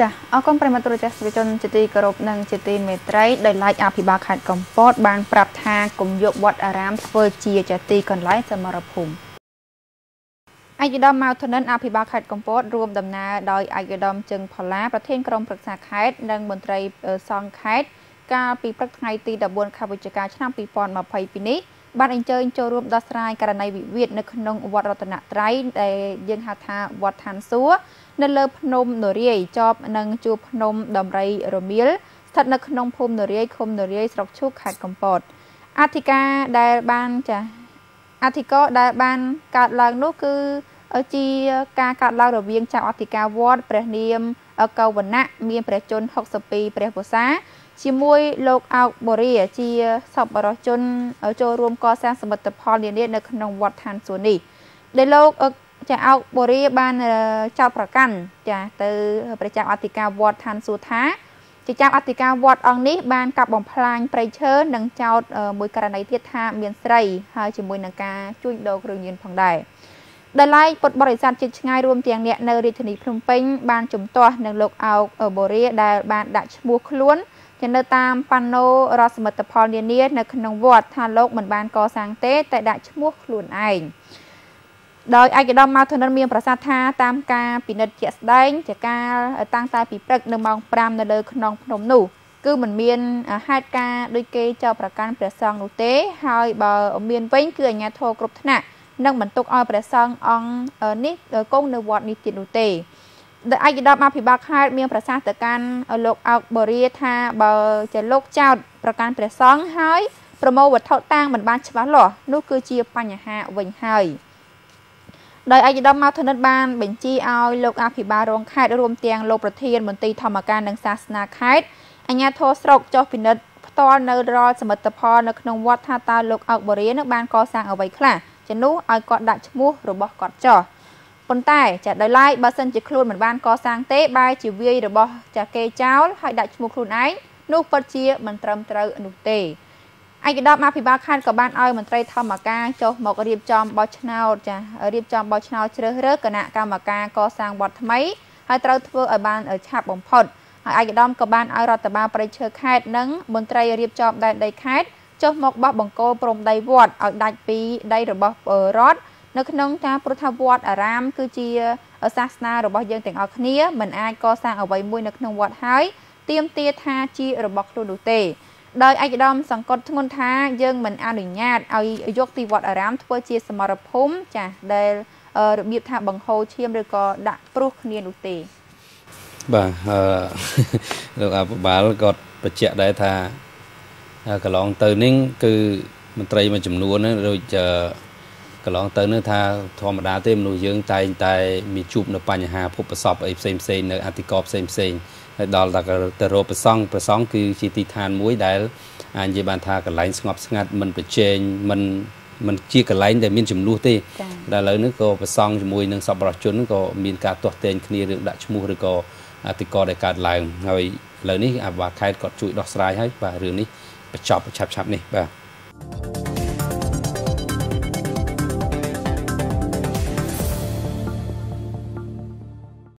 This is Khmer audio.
ចាអរគុណប្រិមត្តទូរទស្សនិកជនជាទីគោរពនិងជាទីមេត្រីដោយឡែកអភិបាលខេត្តកំពតបានប្រាប់ថាគុំយកវត្តអារាមធ្វើជាជាទីកន្លែងសមរភូមិឯកឧត្តមម៉ៅធនិនអភិបាលខេត្តកំពតរួមដំណើរដោយឯកឧត្តមជឹងផល្លា ប្រធានក្រុមប្រឹក្សាខេត្តនិងមន្ត្រីសង្ឃខេត្តកាលពីព្រឹកថ្ងៃទី14ខែវិច្ឆិកាឆ្នាំ2022នេះបានអញ្ជើញចូលរួមដោះស្រាយករណីវិវាទនៅក្នុងវត្តរតនត្រ័យដែលយើងហៅថាវត្តឋានសួគ៌នៅលើ ភ្នំនរាយជាប់នឹងជួរភ្នំដំរីរមៀលស្ថិតនៅក្នុងភូមិនរាយឃុំនរាយស្រុកឈូកខេត្តកំពតអធិការដែលបានចាអធិកដែលបានកើតឡើងនោះគឺជាការកើតឡើងរវាងចៅអធិការវត្តព្រះនាមកៅវណៈមាន ព្រះជន្ម62ព្រះវស្សាជាមួយលោកអោកបូរីជាសប្បុរសជនចូលរួមកសាងសមិទ្ធផលនានានៅក្នុងវត្តឋានសួគ៌នេះដែលលោកអឹកចាអោកបូរីបានចោទប្រកាន់ចាទៅប្រជាអធិការវត្តឋានសួគ៌ថាជាចៅអធិការវត្តអង្គនេះបានកាប់បំផ្លាញព្រៃឈើនិងចោតមួយករណីទៀតថាមានស្រីហើយជាមួយនឹងការជួញដូរគ្រឿងញៀនផងដែរដែលឡែកពុទ្ធបរិស័ទជាឆ្ងាយរួមទាំងអ្នកនៅរាជធានីភ្នំពេញ បាន ជំទាស់នឹងលោកអោកបូរីដែលបាន ដាក់ឈ្មោះខ្លួនជានៅតាមប៉ាណូរដ្ឋសមិទ្ធផលនានានៅក្នុងវត្តថាលោកមិនបានកសាងទេ តែដាក់ឈ្មោះខ្លួនឯងដោយឯកឧត្តមម៉ៅធនិនមាន ប្រសាសន៍ថាតាមការពិនិត្យជាក់ស្ដែងជាការតាំងតែពីព្រឹកនៅម៉ោង5នៅលើខ្នងភ្នំនោះ គឺមិនមានហេតុការដូចគេចោទប្រកាន់ព្រះសង្ឃនោះទេហើយបើមានវិញគឺអាជ្ញាធរគ្រប់ថ្នាក់នឹងបន្ទុកឲ្យព្រះសង្ឃអង្គនេះគង់នៅវត្តនេះទៀតនោះទេដោយអាយដាមអភិបាលខេត្តមានប្រសាសន៍ទៅកាន់លោកអោកបូរីថាបើជាលោកចោតប្រកាន់ព្រះសង្ឃហើយប្រមូលវត្ថុតាងមិនបានច្បាស់លាស់នោះគឺជាបញ្ហាវិញហើយដោយអាយដាមមកធនិតបាន បញ្ជាឲ្យលោកអភិបាលរងខេត្តរួមទាំងលោកប្រធានមន្ត្រីធម្មការនិងសាសនាខេត្តអាជ្ញាធរស្រុកចុះពិនិត្យផ្ទាល់នៅរាល់សមិទ្ធផលនៅក្នុងវត្តថាតើលោកអោកបូរីនឹងបានកសាងអ្វីខ្លះជំនួសឲ្យគាត់ដាក់ឈ្មោះរបស់គាត់ចោះប៉ុន្តែចាដោយឡែកបើសិនជាខ្លួនមិនបានកសាងទេបែរជាវាយរបស់ចាគេចោលហើយដាក់ឈ្មោះខ្លួនឯងនោះពិតជាមិនត្រឹមត្រូវនោះទេឯកឧត្តមអភិបាលខេត្តក៏បានឲ្យមន្ត្រីធម្មការចុះមករៀបចំបោះឆ្នោតចារៀបចំបោះឆ្នោតជ្រើសរើសគណៈកម្មការកសាងវត្តថ្មី ហើយត្រូវធ្វើឲ្យបានឆាប់បំផុតហើយឯកឧត្តមក៏បានឲ្យរដ្ឋបាលប្រៃឈើខេត្តនិងមន្ត្រីរៀបចំដែនដីខេត្តចុះមកបោះបង្គោលព្រំដីវត្តឲ្យដាច់ពីដីរបស់រដ្ឋនៅក្នុងការប្រថាវត្តអារាម គឺជាសាសនារបស់យើងទាំងអស់គ្នាមិនអាចកសាងអ្វីមួយនៅក្នុងវត្តហើយទៀមទាថាជារបស់ខ្លួននោះទេ ដោយឯកឧត្តមសង្កត់ធ្ងន់ថា យើងមិនអនុញ្ញាតឲ្យយក ទីវត្តអារាមធ្វើជា សមរភូមិចាស់ដែលរបៀបថាបង្ហូរឈាមឬក៏ដាក់ព្រោះគ្នានោះទេបាទអឺលោកអភិបាលគាត់បញ្ជាក់ដែរថាកន្លងទៅនេះគឺមន្ត្រីមួយចំនួនដូចអឺន្លងទៅនឹងថាធម្មតាទេមនុស្សយើងតែងតែមានជួបនៅបញ្ហាភពប្រសពអីផ្សេងផ្សេងនៅអតិកោផ្សេងផ្សេងហើយដល់តែទៅរកប្រសងប្រសងគឺជាទីឋានមួយដែល អាចនិយាយបានថាកន្លែងស្ងប់ស្ងាត់មិនប្រជែងមិនมันជាកន្លែងដែលមានចំនួនទេតែឥឡូវនេះក៏ប្រសងជាមួយនឹងសប្បុរសជនក៏មានការទាស់ទែងគ្នារឿងដាក់ឈ្មោះឬក៏អតិកោដែលកើតឡើងហើយឥឡូវនេះអាវ៉ាខេតគាត់ជួយដោះស្រាយហើយបាទរឿងនេះបញ្ចប់ឆាប់ៗនេះបាទ